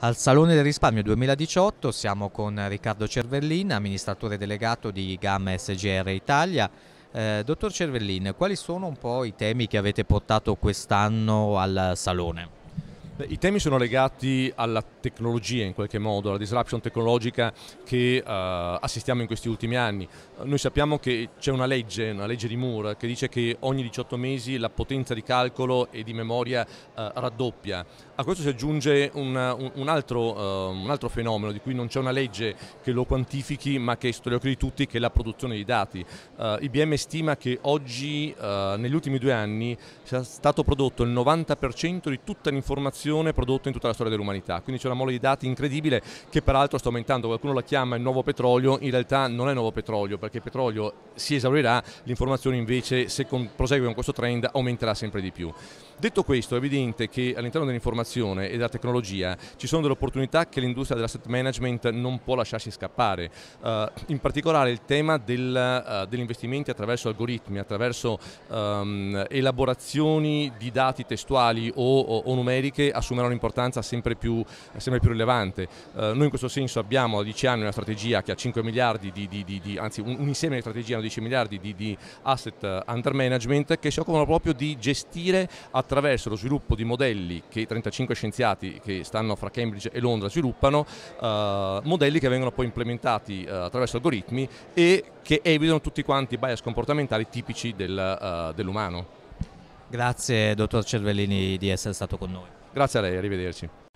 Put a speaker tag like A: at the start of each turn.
A: Al Salone del Risparmio 2018 siamo con Riccardo Cervellin, amministratore delegato di Gamma SGR Italia. Eh, dottor Cervellin,
B: quali sono un po' i temi che avete portato quest'anno al Salone? I temi sono legati alla tecnologia in qualche modo, alla disruption tecnologica che uh, assistiamo in questi ultimi anni. Noi sappiamo che c'è una legge, una legge di Moore, che dice che ogni 18 mesi la potenza di calcolo e di memoria uh, raddoppia. A questo si aggiunge un, un, un, altro, uh, un, altro, fenomeno di cui non c'è una legge che lo quantifichi ma che è storico di tutti, che è la produzione di dati. IBM stima che oggi, negli ultimi due anni, sia stato prodotto il 90% di tutta l'informazione innovazione prodotto in tutta la storia dell'umanità, quindi c'è una mole di dati incredibile che peraltro sta aumentando, qualcuno la chiama il nuovo petrolio, in realtà non è nuovo petrolio perché il petrolio si esaurirà, l'informazione invece se con, prosegue con questo trend aumenterà sempre di più. Detto questo è evidente che all'interno dell'informazione e della tecnologia ci sono delle opportunità che l'industria dell'asset management non può lasciarsi scappare, uh, in particolare il tema del, uh, degli investimenti attraverso algoritmi, attraverso um, elaborazioni di dati testuali o, o, o numeriche assumerà un'importanza sempre più, sempre più rilevante. Eh, noi in questo senso abbiamo a 10 anni una strategia che ha 5 miliardi di, di, di, di anzi un, un, insieme di strategie hanno 10 miliardi di, asset eh, under management che si occupano proprio di gestire attraverso lo sviluppo di modelli che 35 scienziati che stanno fra Cambridge e Londra sviluppano, eh, modelli che vengono poi implementati eh, attraverso algoritmi e che evitano tutti quanti i bias comportamentali tipici del, eh, dell'umano.
A: Grazie dottor Cervellini di essere stato con noi. Grazie a lei, arrivederci.